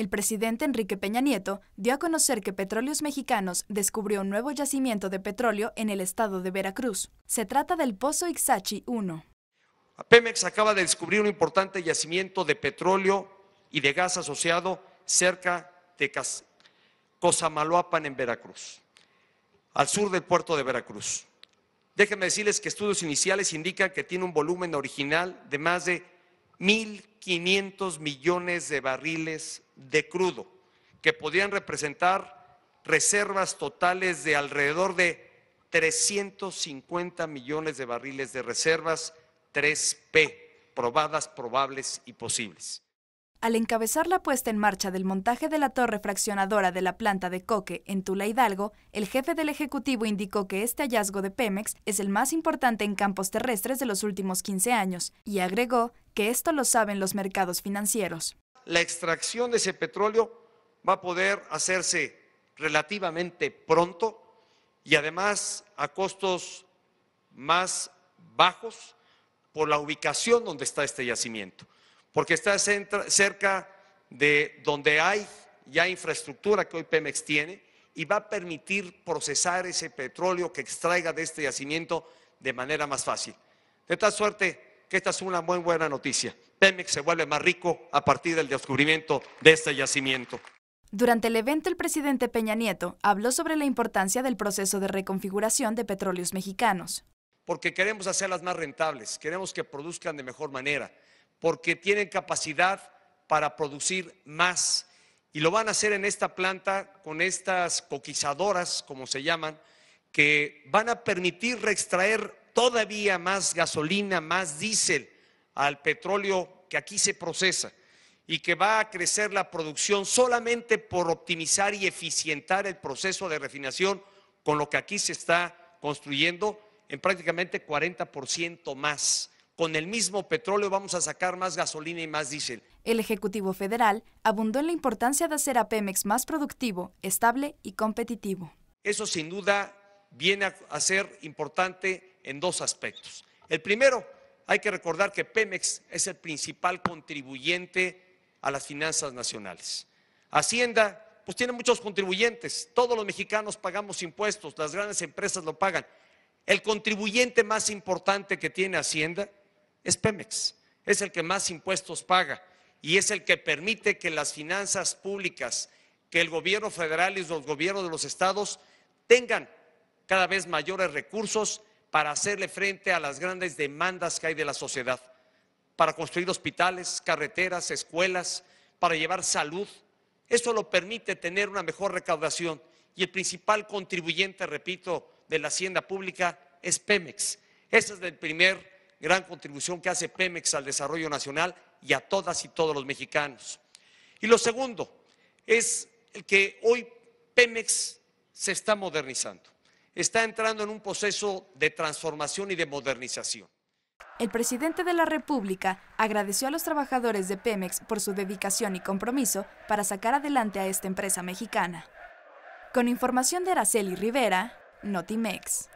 El presidente Enrique Peña Nieto dio a conocer que Petróleos Mexicanos descubrió un nuevo yacimiento de petróleo en el estado de Veracruz. Se trata del Pozo Ixachi 1. Pemex acaba de descubrir un importante yacimiento de petróleo y de gas asociado cerca de Cosamaloapan en Veracruz, al sur del puerto de Veracruz. Déjenme decirles que estudios iniciales indican que tiene un volumen original de más de 1.500 millones de barriles de crudo, que podrían representar reservas totales de alrededor de 350 millones de barriles de reservas 3P, probadas, probables y posibles. Al encabezar la puesta en marcha del montaje de la torre fraccionadora de la planta de Coque en Tula Hidalgo, el jefe del Ejecutivo indicó que este hallazgo de Pemex es el más importante en campos terrestres de los últimos 15 años y agregó que esto lo saben los mercados financieros. La extracción de ese petróleo va a poder hacerse relativamente pronto y además a costos más bajos por la ubicación donde está este yacimiento porque está cerca de donde hay ya infraestructura que hoy Pemex tiene y va a permitir procesar ese petróleo que extraiga de este yacimiento de manera más fácil. De tal suerte que esta es una muy buena noticia. Pemex se vuelve más rico a partir del descubrimiento de este yacimiento. Durante el evento, el presidente Peña Nieto habló sobre la importancia del proceso de reconfiguración de petróleos mexicanos. Porque queremos hacerlas más rentables, queremos que produzcan de mejor manera, porque tienen capacidad para producir más. Y lo van a hacer en esta planta con estas coquizadoras, como se llaman, que van a permitir reextraer todavía más gasolina, más diésel al petróleo que aquí se procesa y que va a crecer la producción solamente por optimizar y eficientar el proceso de refinación con lo que aquí se está construyendo en prácticamente 40% más con el mismo petróleo vamos a sacar más gasolina y más diésel. El Ejecutivo Federal abundó en la importancia de hacer a Pemex más productivo, estable y competitivo. Eso sin duda viene a ser importante en dos aspectos. El primero, hay que recordar que Pemex es el principal contribuyente a las finanzas nacionales. Hacienda, pues tiene muchos contribuyentes, todos los mexicanos pagamos impuestos, las grandes empresas lo pagan. El contribuyente más importante que tiene Hacienda es Pemex, es el que más impuestos paga y es el que permite que las finanzas públicas, que el gobierno federal y los gobiernos de los estados tengan cada vez mayores recursos para hacerle frente a las grandes demandas que hay de la sociedad, para construir hospitales, carreteras, escuelas, para llevar salud. Eso lo permite tener una mejor recaudación y el principal contribuyente, repito, de la hacienda pública es Pemex. Ese es el primer gran contribución que hace Pemex al desarrollo nacional y a todas y todos los mexicanos. Y lo segundo es que hoy Pemex se está modernizando, está entrando en un proceso de transformación y de modernización. El presidente de la República agradeció a los trabajadores de Pemex por su dedicación y compromiso para sacar adelante a esta empresa mexicana. Con información de Araceli Rivera, Notimex.